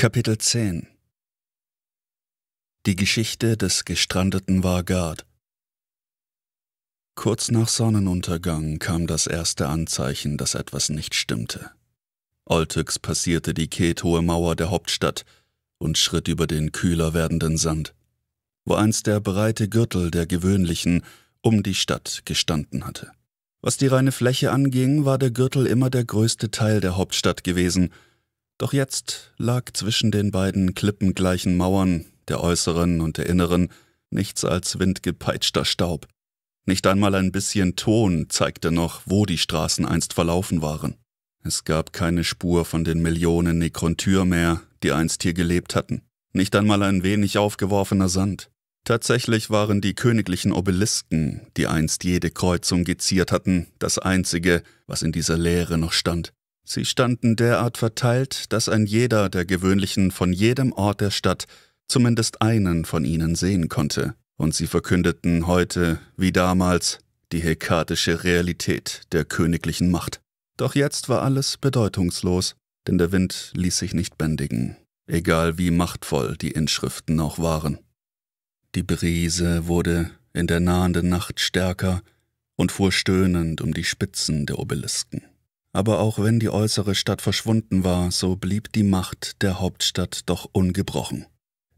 Kapitel 10 Die Geschichte des gestrandeten Vargard Kurz nach Sonnenuntergang kam das erste Anzeichen, dass etwas nicht stimmte. Oltyx passierte die kethohe Mauer der Hauptstadt und schritt über den kühler werdenden Sand, wo einst der breite Gürtel der gewöhnlichen um die Stadt gestanden hatte. Was die reine Fläche anging, war der Gürtel immer der größte Teil der Hauptstadt gewesen – doch jetzt lag zwischen den beiden klippengleichen Mauern, der äußeren und der inneren, nichts als windgepeitschter Staub. Nicht einmal ein bisschen Ton zeigte noch, wo die Straßen einst verlaufen waren. Es gab keine Spur von den Millionen Nekrontür mehr, die einst hier gelebt hatten. Nicht einmal ein wenig aufgeworfener Sand. Tatsächlich waren die königlichen Obelisken, die einst jede Kreuzung geziert hatten, das einzige, was in dieser Leere noch stand. Sie standen derart verteilt, dass ein jeder der gewöhnlichen von jedem Ort der Stadt zumindest einen von ihnen sehen konnte, und sie verkündeten heute, wie damals, die hekatische Realität der königlichen Macht. Doch jetzt war alles bedeutungslos, denn der Wind ließ sich nicht bändigen, egal wie machtvoll die Inschriften auch waren. Die Brise wurde in der nahenden Nacht stärker und fuhr stöhnend um die Spitzen der Obelisken. Aber auch wenn die äußere Stadt verschwunden war, so blieb die Macht der Hauptstadt doch ungebrochen.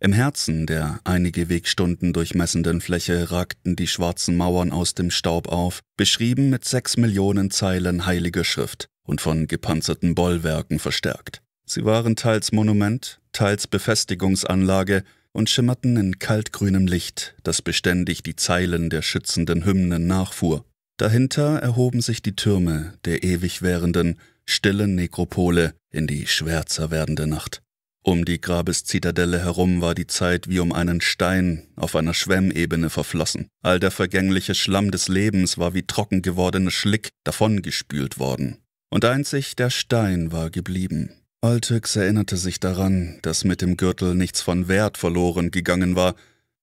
Im Herzen der einige Wegstunden durchmessenden Fläche ragten die schwarzen Mauern aus dem Staub auf, beschrieben mit sechs Millionen Zeilen heiliger Schrift und von gepanzerten Bollwerken verstärkt. Sie waren teils Monument, teils Befestigungsanlage und schimmerten in kaltgrünem Licht, das beständig die Zeilen der schützenden Hymnen nachfuhr. Dahinter erhoben sich die Türme der ewig währenden, stillen Nekropole in die schwärzer werdende Nacht. Um die Grabeszitadelle herum war die Zeit wie um einen Stein auf einer Schwemmebene verflossen. All der vergängliche Schlamm des Lebens war wie trocken gewordenes Schlick davongespült worden. Und einzig der Stein war geblieben. Altex erinnerte sich daran, dass mit dem Gürtel nichts von Wert verloren gegangen war,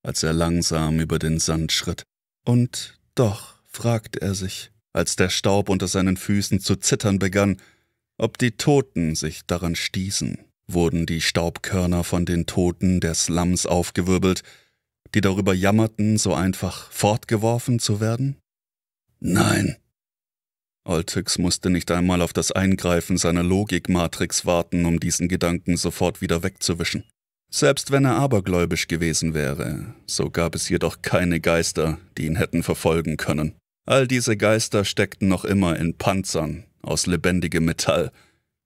als er langsam über den Sand schritt. Und doch fragt er sich, als der Staub unter seinen Füßen zu zittern begann, ob die Toten sich daran stießen. Wurden die Staubkörner von den Toten der Slums aufgewirbelt, die darüber jammerten, so einfach fortgeworfen zu werden? Nein. Oltix musste nicht einmal auf das Eingreifen seiner Logikmatrix warten, um diesen Gedanken sofort wieder wegzuwischen. Selbst wenn er abergläubisch gewesen wäre, so gab es jedoch keine Geister, die ihn hätten verfolgen können. All diese Geister steckten noch immer in Panzern aus lebendigem Metall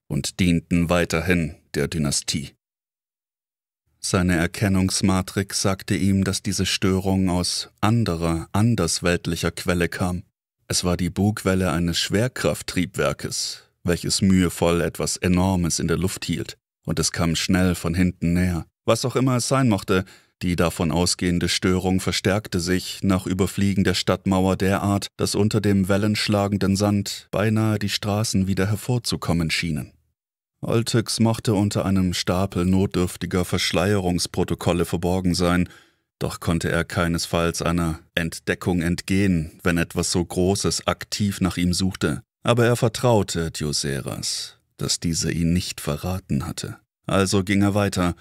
und dienten weiterhin der Dynastie. Seine Erkennungsmatrix sagte ihm, dass diese Störung aus anderer, andersweltlicher Quelle kam. Es war die Bugwelle eines Schwerkrafttriebwerkes, welches mühevoll etwas Enormes in der Luft hielt, und es kam schnell von hinten näher. Was auch immer es sein mochte, die davon ausgehende Störung verstärkte sich nach Überfliegen der Stadtmauer derart, dass unter dem wellenschlagenden Sand beinahe die Straßen wieder hervorzukommen schienen. Oltex mochte unter einem Stapel notdürftiger Verschleierungsprotokolle verborgen sein, doch konnte er keinesfalls einer Entdeckung entgehen, wenn etwas so Großes aktiv nach ihm suchte. Aber er vertraute Dioseras, dass dieser ihn nicht verraten hatte. Also ging er weiter,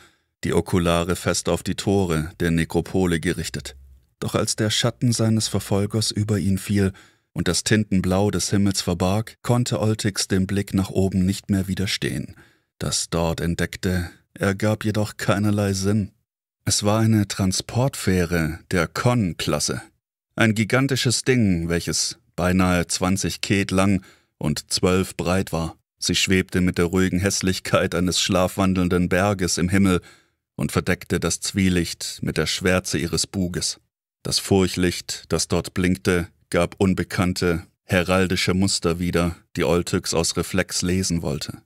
die Okulare fest auf die Tore der Nekropole gerichtet. Doch als der Schatten seines Verfolgers über ihn fiel und das Tintenblau des Himmels verbarg, konnte Oltix den Blick nach oben nicht mehr widerstehen. Das dort entdeckte, ergab jedoch keinerlei Sinn. Es war eine Transportfähre der Con-Klasse. Ein gigantisches Ding, welches beinahe 20 Ket lang und 12 breit war. Sie schwebte mit der ruhigen Hässlichkeit eines schlafwandelnden Berges im Himmel und verdeckte das Zwielicht mit der Schwärze ihres Buges. Das Furchlicht, das dort blinkte, gab unbekannte, heraldische Muster wieder, die Oltyx aus Reflex lesen wollte.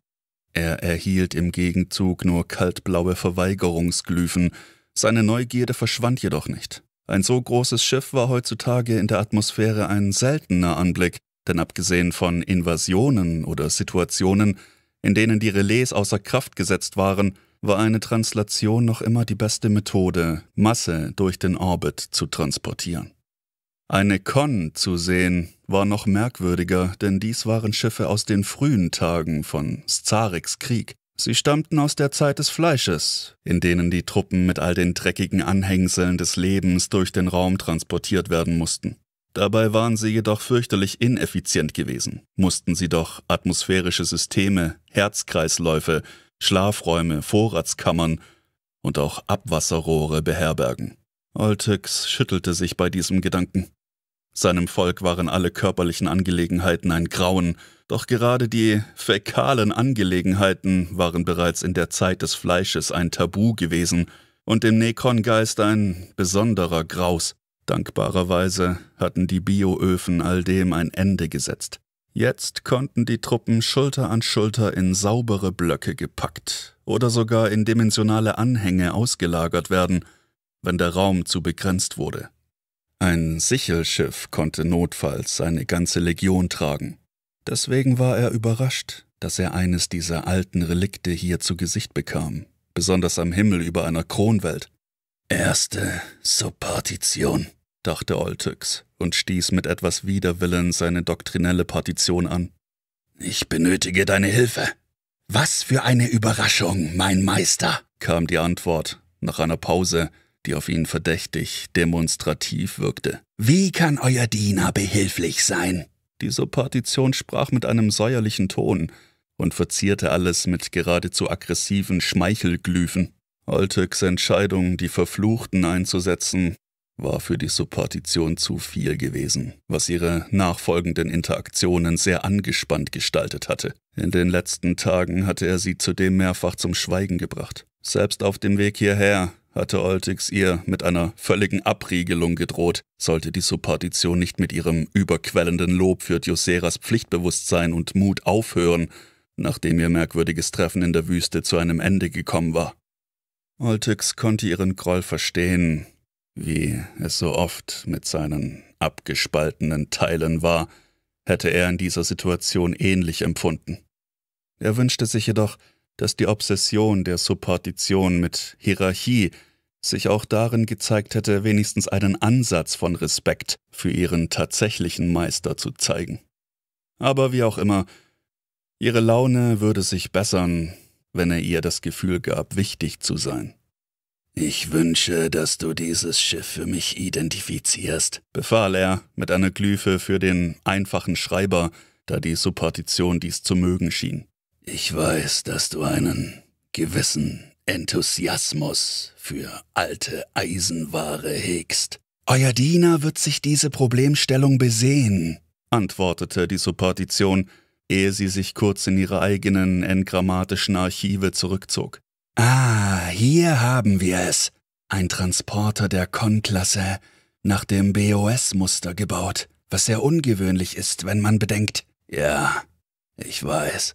Er erhielt im Gegenzug nur kaltblaue Verweigerungsglyphen, seine Neugierde verschwand jedoch nicht. Ein so großes Schiff war heutzutage in der Atmosphäre ein seltener Anblick, denn abgesehen von Invasionen oder Situationen, in denen die Relais außer Kraft gesetzt waren, war eine Translation noch immer die beste Methode, Masse durch den Orbit zu transportieren. Eine Con zu sehen war noch merkwürdiger, denn dies waren Schiffe aus den frühen Tagen von Szariks Krieg. Sie stammten aus der Zeit des Fleisches, in denen die Truppen mit all den dreckigen Anhängseln des Lebens durch den Raum transportiert werden mussten. Dabei waren sie jedoch fürchterlich ineffizient gewesen, mussten sie doch atmosphärische Systeme, Herzkreisläufe, Schlafräume, Vorratskammern und auch Abwasserrohre beherbergen. Oltex schüttelte sich bei diesem Gedanken. Seinem Volk waren alle körperlichen Angelegenheiten ein Grauen, doch gerade die fäkalen Angelegenheiten waren bereits in der Zeit des Fleisches ein Tabu gewesen und dem Nekongeist ein besonderer Graus. Dankbarerweise hatten die Bioöfen all dem ein Ende gesetzt. Jetzt konnten die Truppen Schulter an Schulter in saubere Blöcke gepackt oder sogar in dimensionale Anhänge ausgelagert werden, wenn der Raum zu begrenzt wurde. Ein Sichelschiff konnte notfalls eine ganze Legion tragen. Deswegen war er überrascht, dass er eines dieser alten Relikte hier zu Gesicht bekam, besonders am Himmel über einer Kronwelt. Erste Subpartition, dachte Oltyx und stieß mit etwas Widerwillen seine doktrinelle Partition an. Ich benötige deine Hilfe. Was für eine Überraschung, mein Meister, kam die Antwort nach einer Pause, die auf ihn verdächtig, demonstrativ wirkte. Wie kann euer Diener behilflich sein? Diese Partition sprach mit einem säuerlichen Ton und verzierte alles mit geradezu aggressiven Schmeichelglyphen. Oltyx Entscheidung, die Verfluchten einzusetzen, war für die Subpartition zu viel gewesen, was ihre nachfolgenden Interaktionen sehr angespannt gestaltet hatte. In den letzten Tagen hatte er sie zudem mehrfach zum Schweigen gebracht. Selbst auf dem Weg hierher hatte Oltix ihr mit einer völligen Abriegelung gedroht, sollte die Subpartition nicht mit ihrem überquellenden Lob für Dioseras Pflichtbewusstsein und Mut aufhören, nachdem ihr merkwürdiges Treffen in der Wüste zu einem Ende gekommen war. Oltix konnte ihren Groll verstehen, wie es so oft mit seinen abgespaltenen Teilen war, hätte er in dieser Situation ähnlich empfunden. Er wünschte sich jedoch, dass die Obsession der Subpartition mit Hierarchie sich auch darin gezeigt hätte, wenigstens einen Ansatz von Respekt für ihren tatsächlichen Meister zu zeigen. Aber wie auch immer, ihre Laune würde sich bessern, wenn er ihr das Gefühl gab, wichtig zu sein. Ich wünsche, dass du dieses Schiff für mich identifizierst, befahl er mit einer Glyphe für den einfachen Schreiber, da die Subpartition dies zu mögen schien. Ich weiß, dass du einen gewissen Enthusiasmus für alte Eisenware hegst. Euer Diener wird sich diese Problemstellung besehen, antwortete die Subpartition, ehe sie sich kurz in ihre eigenen engrammatischen Archive zurückzog. Ah, hier haben wir es. Ein Transporter der Con-Klasse, nach dem BOS-Muster gebaut, was sehr ungewöhnlich ist, wenn man bedenkt. Ja, ich weiß.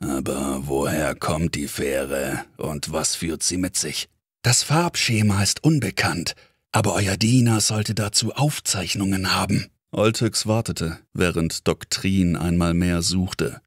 Aber woher kommt die Fähre und was führt sie mit sich? Das Farbschema ist unbekannt, aber euer Diener sollte dazu Aufzeichnungen haben. Oltex wartete, während Doktrin einmal mehr suchte.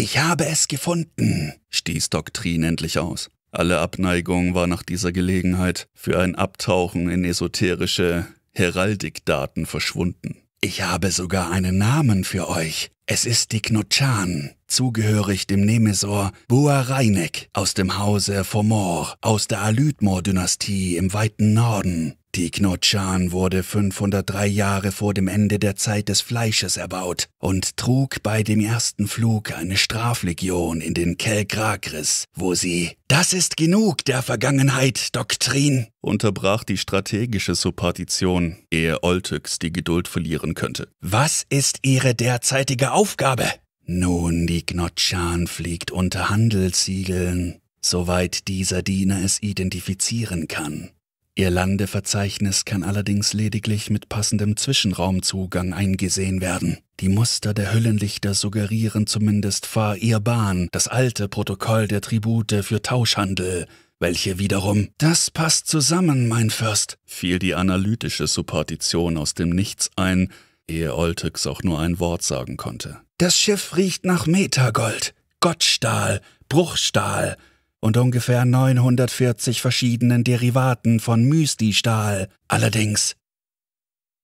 Ich habe es gefunden, stieß Doktrin endlich aus. Alle Abneigung war nach dieser Gelegenheit für ein Abtauchen in esoterische Heraldikdaten verschwunden. Ich habe sogar einen Namen für euch. Es ist die Knutschan, zugehörig dem Nemesor Buareinek aus dem Hause Fomor aus der Alytmor-Dynastie im weiten Norden. Die Knotschan wurde 503 Jahre vor dem Ende der Zeit des Fleisches erbaut und trug bei dem ersten Flug eine Straflegion in den Kelkrakris, wo sie »Das ist genug der Vergangenheit, Doktrin«, unterbrach die strategische Subpartition, ehe Oltyx die Geduld verlieren könnte. »Was ist ihre derzeitige Aufgabe?« nun, die Gnotschan fliegt unter Handelssiegeln, soweit dieser Diener es identifizieren kann. Ihr Landeverzeichnis kann allerdings lediglich mit passendem Zwischenraumzugang eingesehen werden. Die Muster der Hüllenlichter suggerieren zumindest Fahr'irban, das alte Protokoll der Tribute für Tauschhandel, welche wiederum Das passt zusammen, mein Fürst, fiel die analytische Suppartition aus dem Nichts ein, ehe Oltex auch nur ein Wort sagen konnte. Das Schiff riecht nach Metagold, Gottstahl, Bruchstahl, und ungefähr 940 verschiedenen Derivaten von Mysti-Stahl. Allerdings.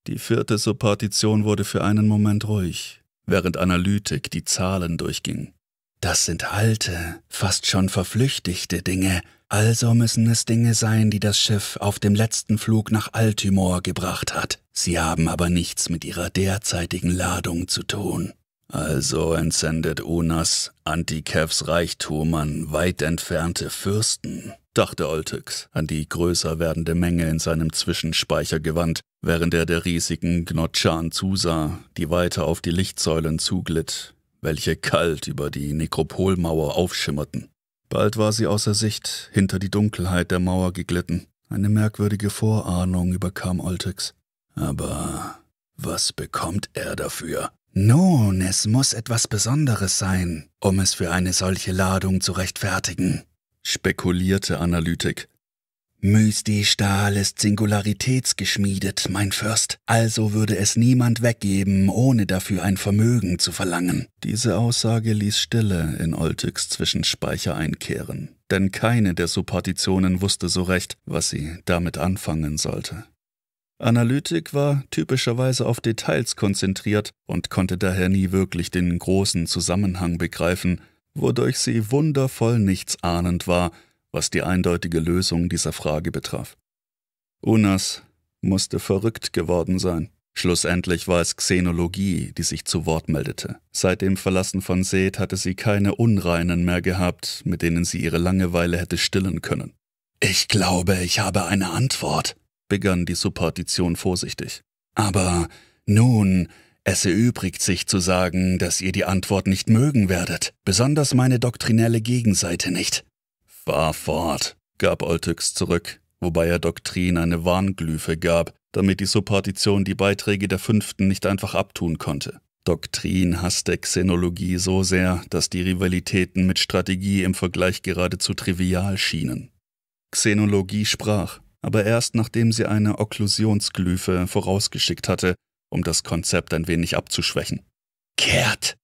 Die vierte Subpartition wurde für einen Moment ruhig, während Analytik die Zahlen durchging. Das sind alte, fast schon verflüchtigte Dinge, also müssen es Dinge sein, die das Schiff auf dem letzten Flug nach Altimor gebracht hat. Sie haben aber nichts mit ihrer derzeitigen Ladung zu tun. Also entsendet Unas Antikevs Reichtum an weit entfernte Fürsten, dachte Oltyx, an die größer werdende Menge in seinem Zwischenspeicher gewandt, während er der riesigen Gnotschan zusah, die weiter auf die Lichtsäulen zuglitt, welche kalt über die Nekropolmauer aufschimmerten. Bald war sie außer Sicht hinter die Dunkelheit der Mauer geglitten. Eine merkwürdige Vorahnung überkam Oltyx. Aber was bekommt er dafür? Nun, es muss etwas Besonderes sein, um es für eine solche Ladung zu rechtfertigen, spekulierte Analytik. Mystistahl ist singularitätsgeschmiedet, mein Fürst, also würde es niemand weggeben, ohne dafür ein Vermögen zu verlangen. Diese Aussage ließ Stille in Oltigs Zwischenspeicher einkehren, denn keine der Superstitionen wusste so recht, was sie damit anfangen sollte. Analytik war typischerweise auf Details konzentriert und konnte daher nie wirklich den großen Zusammenhang begreifen, wodurch sie wundervoll nichtsahnend war, was die eindeutige Lösung dieser Frage betraf. Unas musste verrückt geworden sein. Schlussendlich war es Xenologie, die sich zu Wort meldete. Seit dem Verlassen von Seth hatte sie keine Unreinen mehr gehabt, mit denen sie ihre Langeweile hätte stillen können. Ich glaube, ich habe eine Antwort, begann die Suppartition vorsichtig. Aber nun, es erübrigt sich zu sagen, dass ihr die Antwort nicht mögen werdet, besonders meine doktrinelle Gegenseite nicht. Fahr fort, gab Oltyx zurück, wobei er Doktrin eine Warnglyphe gab, damit die Suppartition die Beiträge der Fünften nicht einfach abtun konnte. Doktrin hasste Xenologie so sehr, dass die Rivalitäten mit Strategie im Vergleich geradezu trivial schienen. Xenologie sprach, aber erst nachdem sie eine Okklusionsglyphe vorausgeschickt hatte, um das Konzept ein wenig abzuschwächen. Kehrt!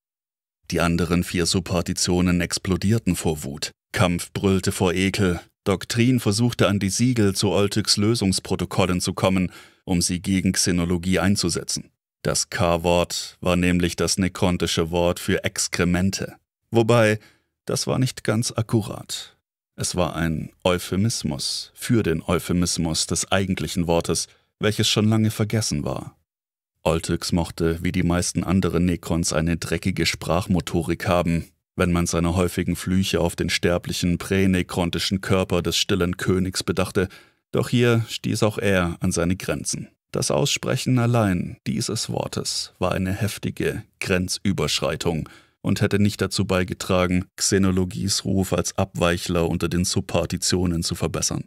Die anderen vier Subpartitionen explodierten vor Wut. Kampf brüllte vor Ekel. Doktrin versuchte an die Siegel zu Oltyx Lösungsprotokollen zu kommen, um sie gegen Xenologie einzusetzen. Das K-Wort war nämlich das nekrontische Wort für Exkremente. Wobei, das war nicht ganz akkurat. Es war ein Euphemismus für den Euphemismus des eigentlichen Wortes, welches schon lange vergessen war. Oltyx mochte, wie die meisten anderen Necrons, eine dreckige Sprachmotorik haben, wenn man seine häufigen Flüche auf den sterblichen pränekrontischen Körper des stillen Königs bedachte, doch hier stieß auch er an seine Grenzen. Das Aussprechen allein dieses Wortes war eine heftige Grenzüberschreitung, und hätte nicht dazu beigetragen, Xenologies Ruf als Abweichler unter den Subpartitionen zu verbessern.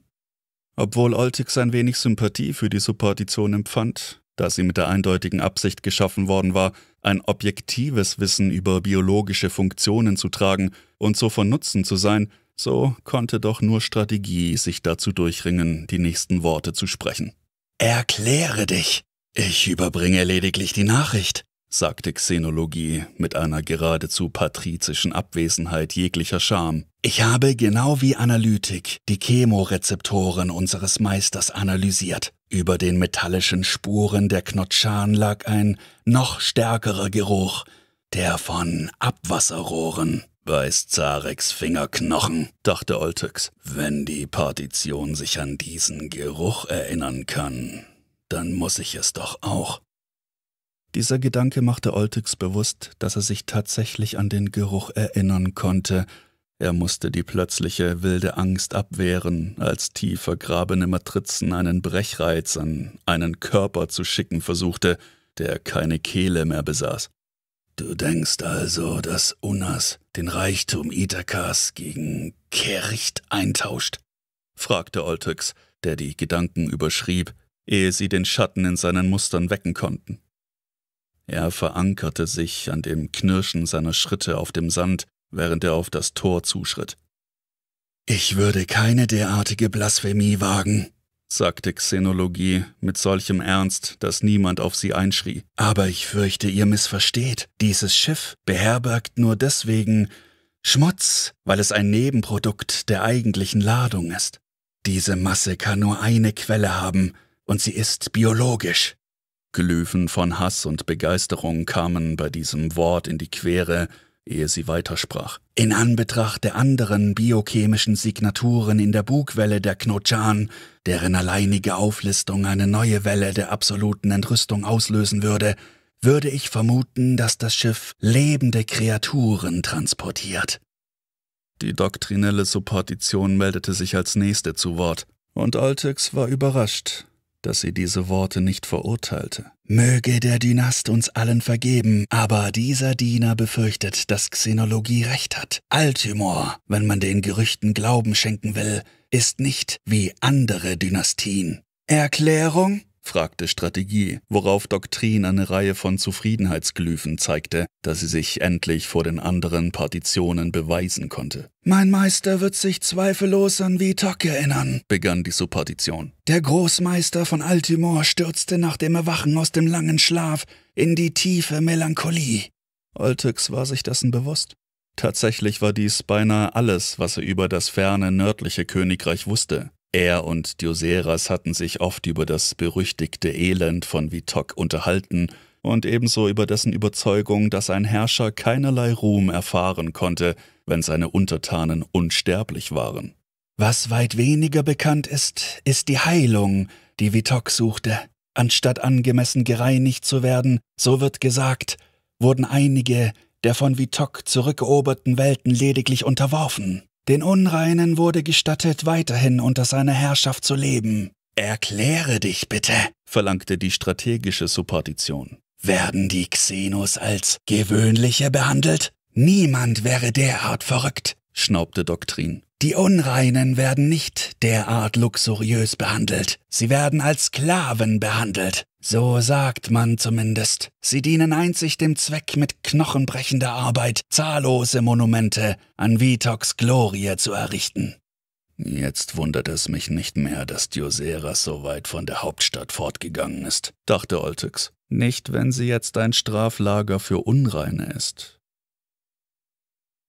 Obwohl Oltix ein wenig Sympathie für die Subpartition empfand, da sie mit der eindeutigen Absicht geschaffen worden war, ein objektives Wissen über biologische Funktionen zu tragen und so von Nutzen zu sein, so konnte doch nur Strategie sich dazu durchringen, die nächsten Worte zu sprechen. Erkläre dich. Ich überbringe lediglich die Nachricht sagte Xenologie mit einer geradezu patrizischen Abwesenheit jeglicher Scham. Ich habe genau wie Analytik die Chemorezeptoren unseres Meisters analysiert. Über den metallischen Spuren der Knotschan lag ein noch stärkerer Geruch, der von Abwasserrohren. Weiß Zareks Fingerknochen, dachte Oltyx. Wenn die Partition sich an diesen Geruch erinnern kann, dann muss ich es doch auch. Dieser Gedanke machte Oltix bewusst, dass er sich tatsächlich an den Geruch erinnern konnte. Er musste die plötzliche wilde Angst abwehren, als tief vergrabene Matrizen einen Brechreiz an einen Körper zu schicken versuchte, der keine Kehle mehr besaß. Du denkst also, dass Unas den Reichtum Ithakas gegen Kericht eintauscht? fragte Oltix, der die Gedanken überschrieb, ehe sie den Schatten in seinen Mustern wecken konnten. Er verankerte sich an dem Knirschen seiner Schritte auf dem Sand, während er auf das Tor zuschritt. Ich würde keine derartige Blasphemie wagen, sagte Xenologie mit solchem Ernst, dass niemand auf sie einschrie. Aber ich fürchte, ihr missversteht. Dieses Schiff beherbergt nur deswegen Schmutz, weil es ein Nebenprodukt der eigentlichen Ladung ist. Diese Masse kann nur eine Quelle haben, und sie ist biologisch. Glühen von Hass und Begeisterung kamen bei diesem Wort in die Quere, ehe sie weitersprach. In Anbetracht der anderen biochemischen Signaturen in der Bugwelle der Knochan, deren alleinige Auflistung eine neue Welle der absoluten Entrüstung auslösen würde, würde ich vermuten, dass das Schiff lebende Kreaturen transportiert. Die doktrinelle Supportition meldete sich als nächste zu Wort, und Altex war überrascht, dass sie diese Worte nicht verurteilte. Möge der Dynast uns allen vergeben, aber dieser Diener befürchtet, dass Xenologie recht hat. Altymor, wenn man den Gerüchten Glauben schenken will, ist nicht wie andere Dynastien. Erklärung? fragte Strategie, worauf Doktrin eine Reihe von Zufriedenheitsglyphen zeigte, da sie sich endlich vor den anderen Partitionen beweisen konnte. Mein Meister wird sich zweifellos an Vitok erinnern, begann die Subpartition. Der Großmeister von Altimor stürzte nach dem Erwachen aus dem langen Schlaf in die tiefe Melancholie. Oltex war sich dessen bewusst. Tatsächlich war dies beinahe alles, was er über das ferne nördliche Königreich wusste. Er und Dioseras hatten sich oft über das berüchtigte Elend von Vitok unterhalten und ebenso über dessen Überzeugung, dass ein Herrscher keinerlei Ruhm erfahren konnte, wenn seine Untertanen unsterblich waren. Was weit weniger bekannt ist, ist die Heilung, die Vitok suchte. Anstatt angemessen gereinigt zu werden, so wird gesagt, wurden einige der von Vitok zurückeroberten Welten lediglich unterworfen. Den Unreinen wurde gestattet, weiterhin unter seiner Herrschaft zu leben. Erkläre dich bitte, verlangte die strategische Subpartition. Werden die Xenos als gewöhnliche behandelt? Niemand wäre derart verrückt schnaubte Doktrin. Die Unreinen werden nicht derart luxuriös behandelt. Sie werden als Sklaven behandelt. So sagt man zumindest. Sie dienen einzig dem Zweck, mit knochenbrechender Arbeit zahllose Monumente an Vitox Glorie zu errichten. Jetzt wundert es mich nicht mehr, dass Dioseras so weit von der Hauptstadt fortgegangen ist, dachte Oltex. Nicht, wenn sie jetzt ein Straflager für Unreine ist.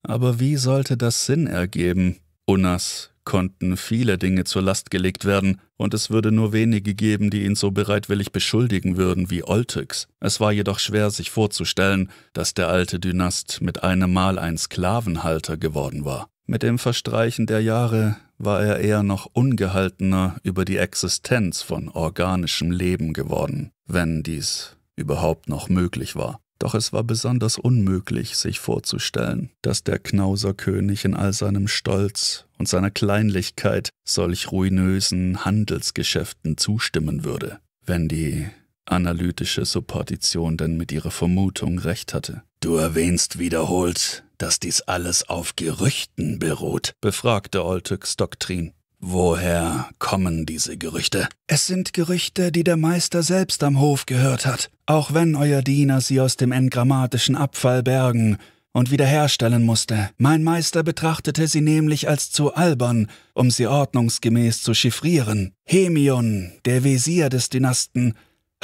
Aber wie sollte das Sinn ergeben? Unas konnten viele Dinge zur Last gelegt werden, und es würde nur wenige geben, die ihn so bereitwillig beschuldigen würden wie Oltyx. Es war jedoch schwer, sich vorzustellen, dass der alte Dynast mit einem Mal ein Sklavenhalter geworden war. Mit dem Verstreichen der Jahre war er eher noch ungehaltener über die Existenz von organischem Leben geworden, wenn dies überhaupt noch möglich war. Doch es war besonders unmöglich, sich vorzustellen, dass der Knauserkönig in all seinem Stolz und seiner Kleinlichkeit solch ruinösen Handelsgeschäften zustimmen würde, wenn die analytische Supportition denn mit ihrer Vermutung recht hatte. Du erwähnst wiederholt, dass dies alles auf Gerüchten beruht, befragte Oltyks Doktrin. Woher kommen diese Gerüchte? Es sind Gerüchte, die der Meister selbst am Hof gehört hat, auch wenn euer Diener sie aus dem engrammatischen Abfall bergen und wiederherstellen musste. Mein Meister betrachtete sie nämlich als zu albern, um sie ordnungsgemäß zu chiffrieren. Hemion, der Wesir des Dynasten,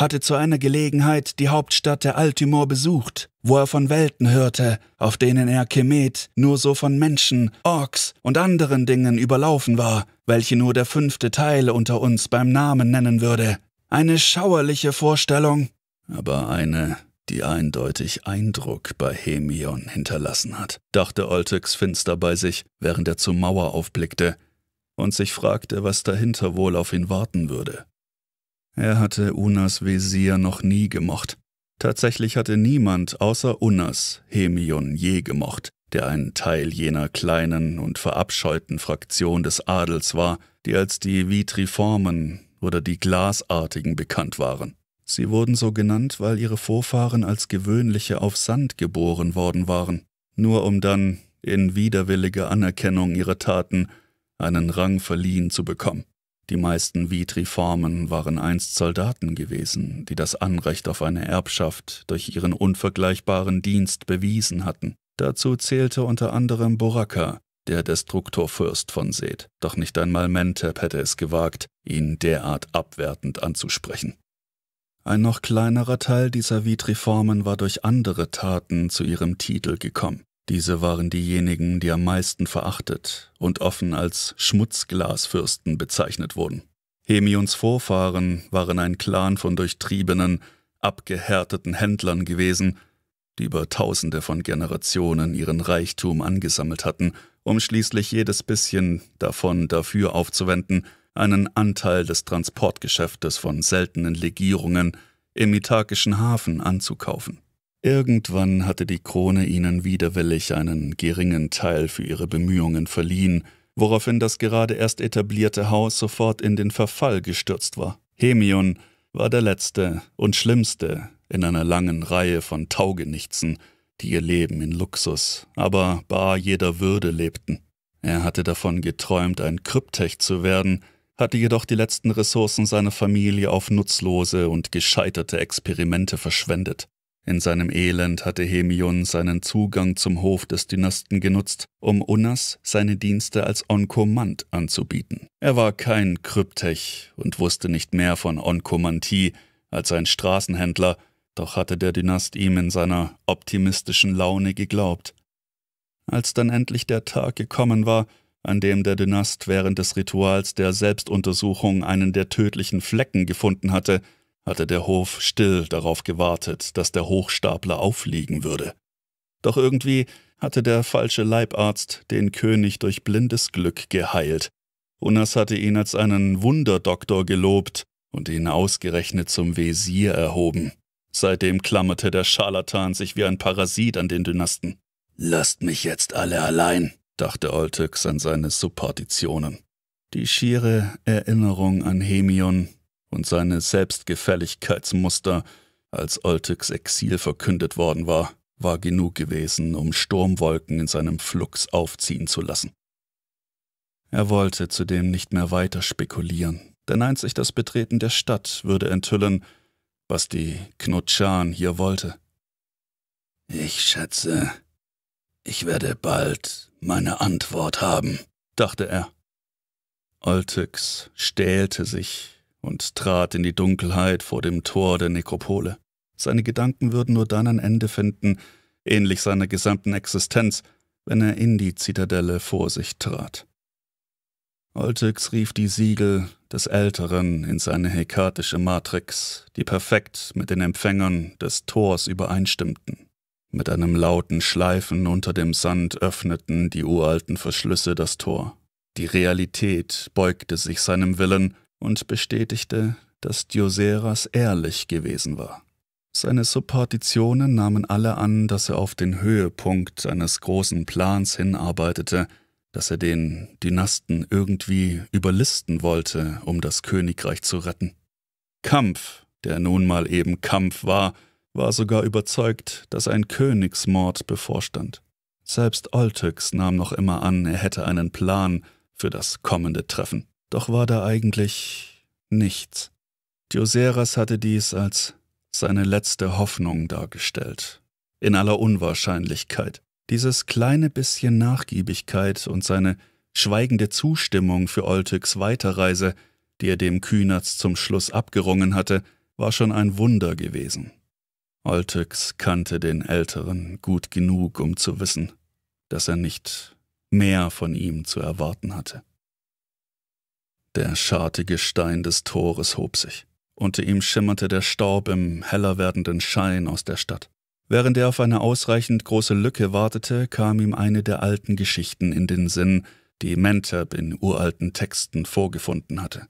hatte zu einer Gelegenheit die Hauptstadt der Altimor besucht, wo er von Welten hörte, auf denen er Kemet nur so von Menschen, Orks und anderen Dingen überlaufen war, welche nur der fünfte Teil unter uns beim Namen nennen würde. Eine schauerliche Vorstellung, aber eine, die eindeutig Eindruck bei Hemion hinterlassen hat, dachte Oltex finster bei sich, während er zur Mauer aufblickte und sich fragte, was dahinter wohl auf ihn warten würde. Er hatte Unas Wesir noch nie gemocht. Tatsächlich hatte niemand außer Unas Hemion je gemocht, der ein Teil jener kleinen und verabscheuten Fraktion des Adels war, die als die Vitriformen oder die Glasartigen bekannt waren. Sie wurden so genannt, weil ihre Vorfahren als gewöhnliche auf Sand geboren worden waren, nur um dann, in widerwilliger Anerkennung ihrer Taten, einen Rang verliehen zu bekommen. Die meisten Vitriformen waren einst Soldaten gewesen, die das Anrecht auf eine Erbschaft durch ihren unvergleichbaren Dienst bewiesen hatten. Dazu zählte unter anderem Boraka, der Destruktorfürst von Seth, doch nicht einmal Mentep hätte es gewagt, ihn derart abwertend anzusprechen. Ein noch kleinerer Teil dieser Vitriformen war durch andere Taten zu ihrem Titel gekommen. Diese waren diejenigen, die am meisten verachtet und offen als Schmutzglasfürsten bezeichnet wurden. Hemions Vorfahren waren ein Clan von durchtriebenen, abgehärteten Händlern gewesen, die über Tausende von Generationen ihren Reichtum angesammelt hatten, um schließlich jedes bisschen davon dafür aufzuwenden, einen Anteil des Transportgeschäftes von seltenen Legierungen im ithakischen Hafen anzukaufen. Irgendwann hatte die Krone ihnen widerwillig einen geringen Teil für ihre Bemühungen verliehen, woraufhin das gerade erst etablierte Haus sofort in den Verfall gestürzt war. Hemion war der letzte und schlimmste in einer langen Reihe von Taugenichtsen, die ihr Leben in Luxus, aber bar jeder Würde lebten. Er hatte davon geträumt, ein Kryptech zu werden, hatte jedoch die letzten Ressourcen seiner Familie auf nutzlose und gescheiterte Experimente verschwendet. In seinem Elend hatte Hemion seinen Zugang zum Hof des Dynasten genutzt, um Unas seine Dienste als Onkomant anzubieten. Er war kein Kryptech und wusste nicht mehr von Onkomantie als ein Straßenhändler, doch hatte der Dynast ihm in seiner optimistischen Laune geglaubt. Als dann endlich der Tag gekommen war, an dem der Dynast während des Rituals der Selbstuntersuchung einen der tödlichen Flecken gefunden hatte, hatte der Hof still darauf gewartet, dass der Hochstapler aufliegen würde. Doch irgendwie hatte der falsche Leibarzt den König durch blindes Glück geheilt. Unas hatte ihn als einen Wunderdoktor gelobt und ihn ausgerechnet zum Wesir erhoben. Seitdem klammerte der Scharlatan sich wie ein Parasit an den Dynasten. Lasst mich jetzt alle allein, dachte Oltyx an seine Subpartitionen. Die schiere Erinnerung an Hemion und seine Selbstgefälligkeitsmuster, als Olteks Exil verkündet worden war, war genug gewesen, um Sturmwolken in seinem Flux aufziehen zu lassen. Er wollte zudem nicht mehr weiter spekulieren, denn einzig das Betreten der Stadt würde enthüllen, was die Knutschan hier wollte. Ich schätze, ich werde bald meine Antwort haben, dachte er. Oltyx stählte sich, und trat in die Dunkelheit vor dem Tor der Nekropole. Seine Gedanken würden nur dann ein Ende finden, ähnlich seiner gesamten Existenz, wenn er in die Zitadelle vor sich trat. Oltix rief die Siegel des Älteren in seine hekatische Matrix, die perfekt mit den Empfängern des Tors übereinstimmten. Mit einem lauten Schleifen unter dem Sand öffneten die uralten Verschlüsse das Tor. Die Realität beugte sich seinem Willen und bestätigte, dass Dioseras ehrlich gewesen war. Seine Subpartitionen nahmen alle an, dass er auf den Höhepunkt eines großen Plans hinarbeitete, dass er den Dynasten irgendwie überlisten wollte, um das Königreich zu retten. Kampf, der nun mal eben Kampf war, war sogar überzeugt, dass ein Königsmord bevorstand. Selbst Oltyx nahm noch immer an, er hätte einen Plan für das kommende Treffen. Doch war da eigentlich nichts. Dioseras hatte dies als seine letzte Hoffnung dargestellt. In aller Unwahrscheinlichkeit. Dieses kleine bisschen Nachgiebigkeit und seine schweigende Zustimmung für Oltyks Weiterreise, die er dem Kühnerz zum Schluss abgerungen hatte, war schon ein Wunder gewesen. Oltyks kannte den Älteren gut genug, um zu wissen, dass er nicht mehr von ihm zu erwarten hatte. Der schartige Stein des Tores hob sich. Unter ihm schimmerte der Staub im heller werdenden Schein aus der Stadt. Während er auf eine ausreichend große Lücke wartete, kam ihm eine der alten Geschichten in den Sinn, die Mentab in uralten Texten vorgefunden hatte.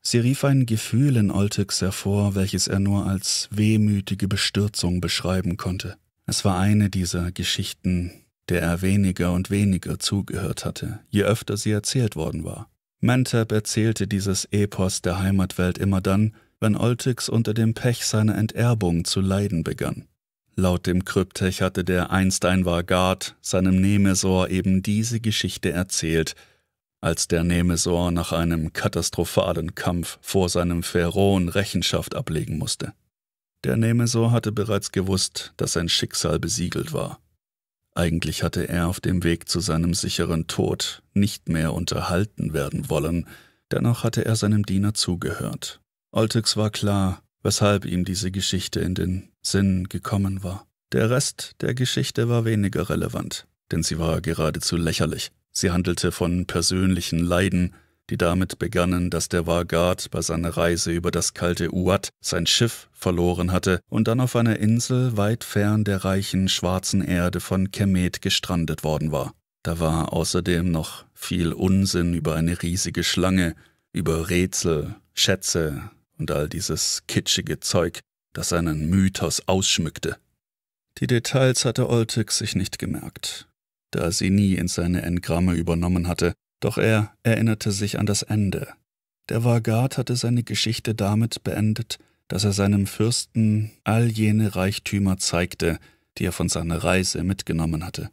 Sie rief ein Gefühl in Oltix hervor, welches er nur als wehmütige Bestürzung beschreiben konnte. Es war eine dieser Geschichten, der er weniger und weniger zugehört hatte, je öfter sie erzählt worden war. Mentep erzählte dieses Epos der Heimatwelt immer dann, wenn Oltix unter dem Pech seiner Enterbung zu leiden begann. Laut dem Kryptech hatte der einst ein Vargard seinem Nemesor eben diese Geschichte erzählt, als der Nemesor nach einem katastrophalen Kampf vor seinem Pharaon Rechenschaft ablegen musste. Der Nemesor hatte bereits gewusst, dass sein Schicksal besiegelt war. Eigentlich hatte er auf dem Weg zu seinem sicheren Tod nicht mehr unterhalten werden wollen, dennoch hatte er seinem Diener zugehört. Oltex war klar, weshalb ihm diese Geschichte in den Sinn gekommen war. Der Rest der Geschichte war weniger relevant, denn sie war geradezu lächerlich. Sie handelte von persönlichen Leiden, die damit begannen, dass der Vargard bei seiner Reise über das kalte Uat sein Schiff verloren hatte und dann auf einer Insel weit fern der reichen schwarzen Erde von Kemet gestrandet worden war. Da war außerdem noch viel Unsinn über eine riesige Schlange, über Rätsel, Schätze und all dieses kitschige Zeug, das einen Mythos ausschmückte. Die Details hatte Oltik sich nicht gemerkt, da sie nie in seine Engramme übernommen hatte doch er erinnerte sich an das Ende. Der Vargard hatte seine Geschichte damit beendet, dass er seinem Fürsten all jene Reichtümer zeigte, die er von seiner Reise mitgenommen hatte.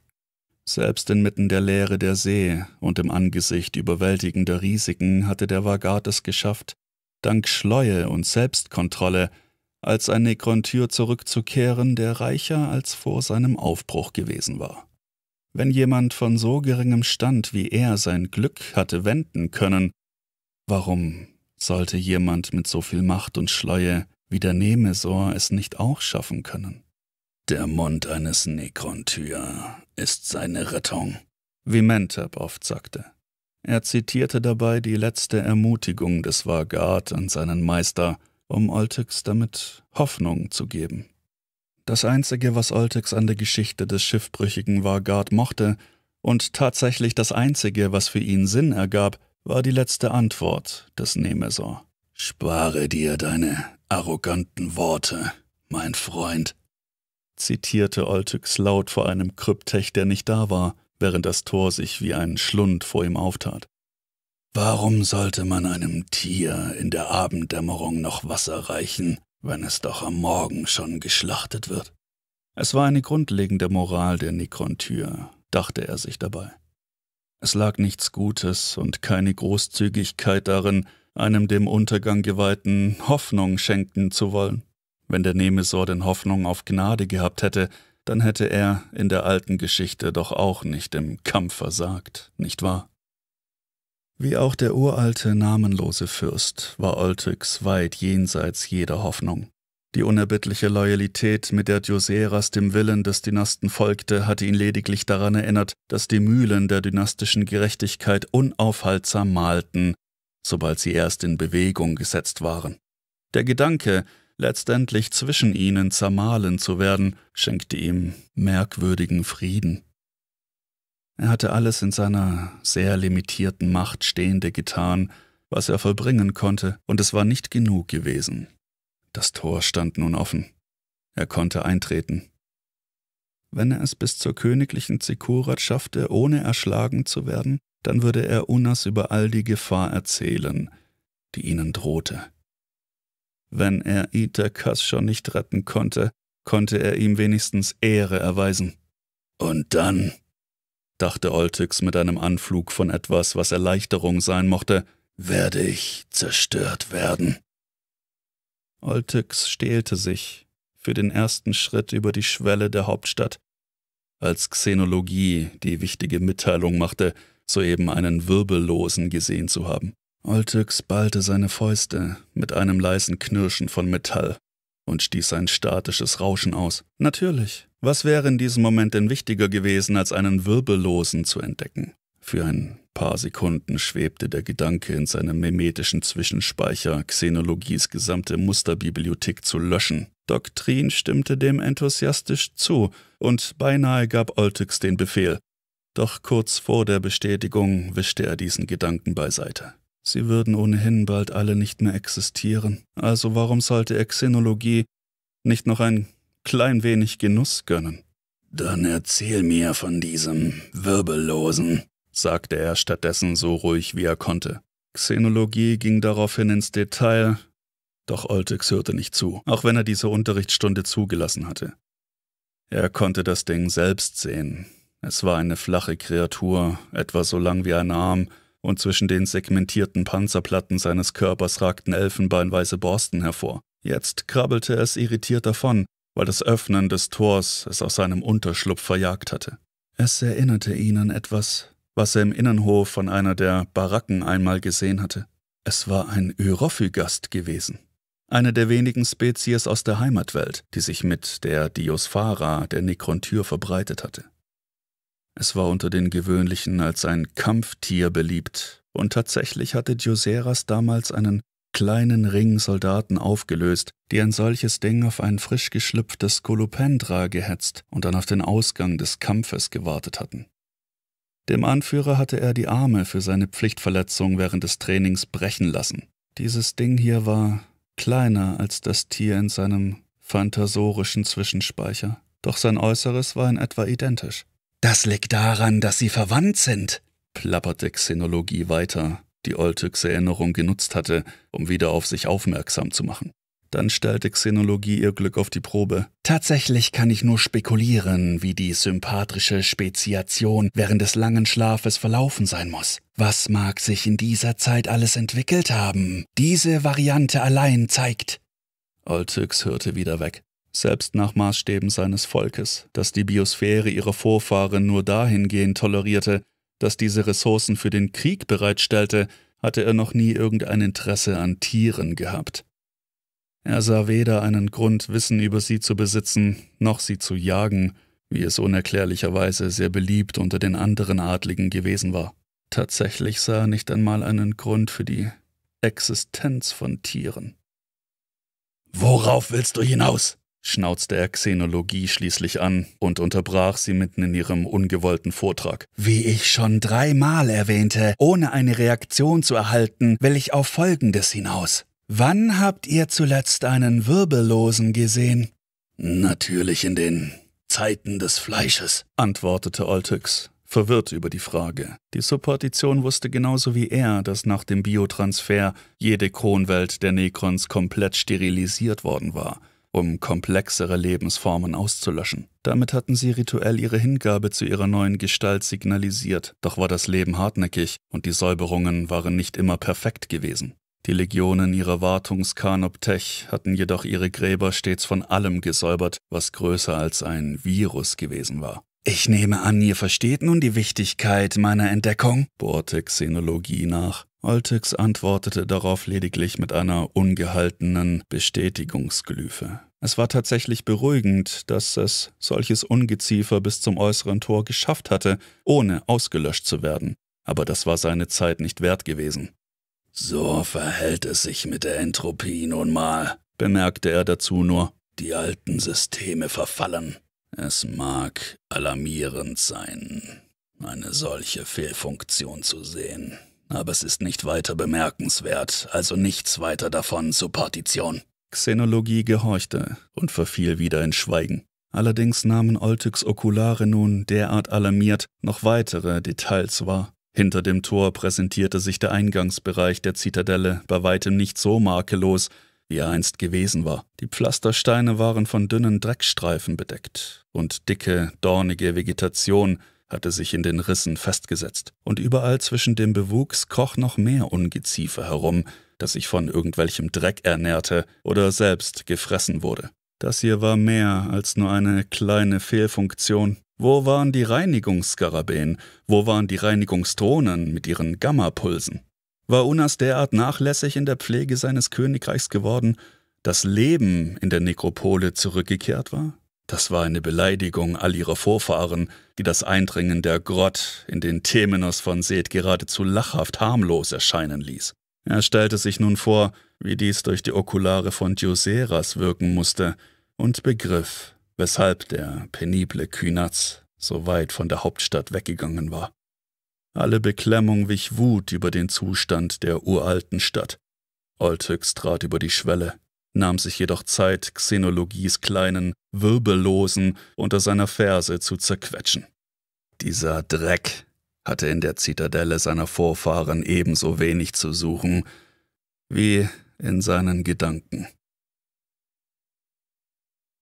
Selbst inmitten der Leere der See und im Angesicht überwältigender Risiken hatte der Vargard es geschafft, dank Schleue und Selbstkontrolle als ein Nekrontyr zurückzukehren, der reicher als vor seinem Aufbruch gewesen war wenn jemand von so geringem Stand wie er sein Glück hatte wenden können, warum sollte jemand mit so viel Macht und Schleue wie der Nemesor es nicht auch schaffen können? Der Mund eines Nekrontyr ist seine Rettung, wie Mentab oft sagte. Er zitierte dabei die letzte Ermutigung des Vargard an seinen Meister, um Oltyx damit Hoffnung zu geben. Das Einzige, was Oltex an der Geschichte des schiffbrüchigen Vargard mochte, und tatsächlich das Einzige, was für ihn Sinn ergab, war die letzte Antwort des Nemesor. Spare dir deine arroganten Worte, mein Freund, zitierte Oltyx laut vor einem Kryptech, der nicht da war, während das Tor sich wie ein Schlund vor ihm auftat. Warum sollte man einem Tier in der Abenddämmerung noch Wasser reichen, wenn es doch am Morgen schon geschlachtet wird. Es war eine grundlegende Moral der Nekrontür, dachte er sich dabei. Es lag nichts Gutes und keine Großzügigkeit darin, einem dem Untergang geweihten Hoffnung schenken zu wollen. Wenn der Nemesor denn Hoffnung auf Gnade gehabt hätte, dann hätte er in der alten Geschichte doch auch nicht im Kampf versagt, nicht wahr? Wie auch der uralte, namenlose Fürst war Oltex weit jenseits jeder Hoffnung. Die unerbittliche Loyalität, mit der Djoseras dem Willen des Dynasten folgte, hatte ihn lediglich daran erinnert, dass die Mühlen der dynastischen Gerechtigkeit unaufhaltsam malten, sobald sie erst in Bewegung gesetzt waren. Der Gedanke, letztendlich zwischen ihnen zermahlen zu werden, schenkte ihm merkwürdigen Frieden. Er hatte alles in seiner sehr limitierten Macht Stehende getan, was er vollbringen konnte, und es war nicht genug gewesen. Das Tor stand nun offen. Er konnte eintreten. Wenn er es bis zur königlichen Zikurat schaffte, ohne erschlagen zu werden, dann würde er Unas über all die Gefahr erzählen, die ihnen drohte. Wenn er Itakas schon nicht retten konnte, konnte er ihm wenigstens Ehre erweisen. Und dann dachte Oltix mit einem Anflug von etwas, was Erleichterung sein mochte, werde ich zerstört werden. Oltix stehlte sich für den ersten Schritt über die Schwelle der Hauptstadt, als Xenologie die wichtige Mitteilung machte, soeben einen Wirbellosen gesehen zu haben. Oltix ballte seine Fäuste mit einem leisen Knirschen von Metall und stieß ein statisches Rauschen aus. Natürlich was wäre in diesem Moment denn wichtiger gewesen, als einen Wirbellosen zu entdecken? Für ein paar Sekunden schwebte der Gedanke in seinem memetischen Zwischenspeicher, Xenologies gesamte Musterbibliothek zu löschen. Doktrin stimmte dem enthusiastisch zu, und beinahe gab Oltix den Befehl. Doch kurz vor der Bestätigung wischte er diesen Gedanken beiseite. Sie würden ohnehin bald alle nicht mehr existieren, also warum sollte er Xenologie nicht noch ein klein wenig Genuss gönnen. Dann erzähl mir von diesem Wirbellosen, sagte er stattdessen so ruhig wie er konnte. Xenologie ging daraufhin ins Detail, doch Oltex hörte nicht zu, auch wenn er diese Unterrichtsstunde zugelassen hatte. Er konnte das Ding selbst sehen. Es war eine flache Kreatur, etwa so lang wie ein Arm, und zwischen den segmentierten Panzerplatten seines Körpers ragten elfenbeinweiße Borsten hervor. Jetzt krabbelte es irritiert davon, weil das Öffnen des Tors es aus seinem Unterschlupf verjagt hatte. Es erinnerte ihn an etwas, was er im Innenhof von einer der Baracken einmal gesehen hatte. Es war ein Örophygast gewesen. Eine der wenigen Spezies aus der Heimatwelt, die sich mit der Diosphara der Nekrontür verbreitet hatte. Es war unter den Gewöhnlichen als ein Kampftier beliebt, und tatsächlich hatte Dioseras damals einen kleinen Ring Soldaten aufgelöst, die ein solches Ding auf ein frisch geschlüpftes Kolopendra gehetzt und dann auf den Ausgang des Kampfes gewartet hatten. Dem Anführer hatte er die Arme für seine Pflichtverletzung während des Trainings brechen lassen. Dieses Ding hier war kleiner als das Tier in seinem phantasorischen Zwischenspeicher, doch sein Äußeres war in etwa identisch. Das liegt daran, dass sie verwandt sind, plapperte Xenologie weiter, die alte Xeänderung genutzt hatte, um wieder auf sich aufmerksam zu machen. Dann stellte Xenologie ihr Glück auf die Probe. Tatsächlich kann ich nur spekulieren, wie die sympathische Speziation während des langen Schlafes verlaufen sein muss. Was mag sich in dieser Zeit alles entwickelt haben? Diese Variante allein zeigt. Oltyx hörte wieder weg. Selbst nach Maßstäben seines Volkes, das die Biosphäre ihrer Vorfahren nur dahingehend tolerierte, das diese Ressourcen für den Krieg bereitstellte, hatte er noch nie irgendein Interesse an Tieren gehabt. Er sah weder einen Grund, Wissen über sie zu besitzen, noch sie zu jagen, wie es unerklärlicherweise sehr beliebt unter den anderen Adligen gewesen war. Tatsächlich sah er nicht einmal einen Grund für die Existenz von Tieren. Worauf willst du hinaus? schnauzte er Xenologie schließlich an und unterbrach sie mitten in ihrem ungewollten Vortrag. Wie ich schon dreimal erwähnte, ohne eine Reaktion zu erhalten, will ich auf Folgendes hinaus. Wann habt ihr zuletzt einen Wirbellosen gesehen? Natürlich in den Zeiten des Fleisches, antwortete Oltix, verwirrt über die Frage. Die Supportition wusste genauso wie er, dass nach dem Biotransfer jede Kronwelt der Necrons komplett sterilisiert worden war um komplexere Lebensformen auszulöschen. Damit hatten sie rituell ihre Hingabe zu ihrer neuen Gestalt signalisiert, doch war das Leben hartnäckig und die Säuberungen waren nicht immer perfekt gewesen. Die Legionen ihrer Wartungskanoptech hatten jedoch ihre Gräber stets von allem gesäubert, was größer als ein Virus gewesen war. Ich nehme an, ihr versteht nun die Wichtigkeit meiner Entdeckung, bohrte Xenologie nach. Oltex antwortete darauf lediglich mit einer ungehaltenen Bestätigungsglyphe. Es war tatsächlich beruhigend, dass es solches Ungeziefer bis zum äußeren Tor geschafft hatte, ohne ausgelöscht zu werden. Aber das war seine Zeit nicht wert gewesen. So verhält es sich mit der Entropie nun mal, bemerkte er dazu nur. Die alten Systeme verfallen. Es mag alarmierend sein, eine solche Fehlfunktion zu sehen aber es ist nicht weiter bemerkenswert, also nichts weiter davon zur Partition. Xenologie gehorchte und verfiel wieder in Schweigen. Allerdings nahmen Oltyks Okulare nun derart alarmiert noch weitere Details wahr. Hinter dem Tor präsentierte sich der Eingangsbereich der Zitadelle bei weitem nicht so makellos, wie er einst gewesen war. Die Pflastersteine waren von dünnen Dreckstreifen bedeckt und dicke, dornige Vegetation hatte sich in den Rissen festgesetzt, und überall zwischen dem Bewuchs kroch noch mehr Ungeziefer herum, das sich von irgendwelchem Dreck ernährte oder selbst gefressen wurde. Das hier war mehr als nur eine kleine Fehlfunktion. Wo waren die Reinigungskarabäen? Wo waren die Reinigungsdrohnen mit ihren Gammapulsen? War Unas derart nachlässig in der Pflege seines Königreichs geworden, dass Leben in der Nekropole zurückgekehrt war? Das war eine Beleidigung all ihrer Vorfahren, die das Eindringen der Grott in den Temenos von Seth geradezu lachhaft harmlos erscheinen ließ. Er stellte sich nun vor, wie dies durch die Okulare von Dioseras wirken musste, und begriff, weshalb der penible Kynaz so weit von der Hauptstadt weggegangen war. Alle Beklemmung wich Wut über den Zustand der uralten Stadt. Oltyx trat über die Schwelle, nahm sich jedoch Zeit, Xenologies kleinen, wirbellosen unter seiner Ferse zu zerquetschen. Dieser Dreck hatte in der Zitadelle seiner Vorfahren ebenso wenig zu suchen wie in seinen Gedanken.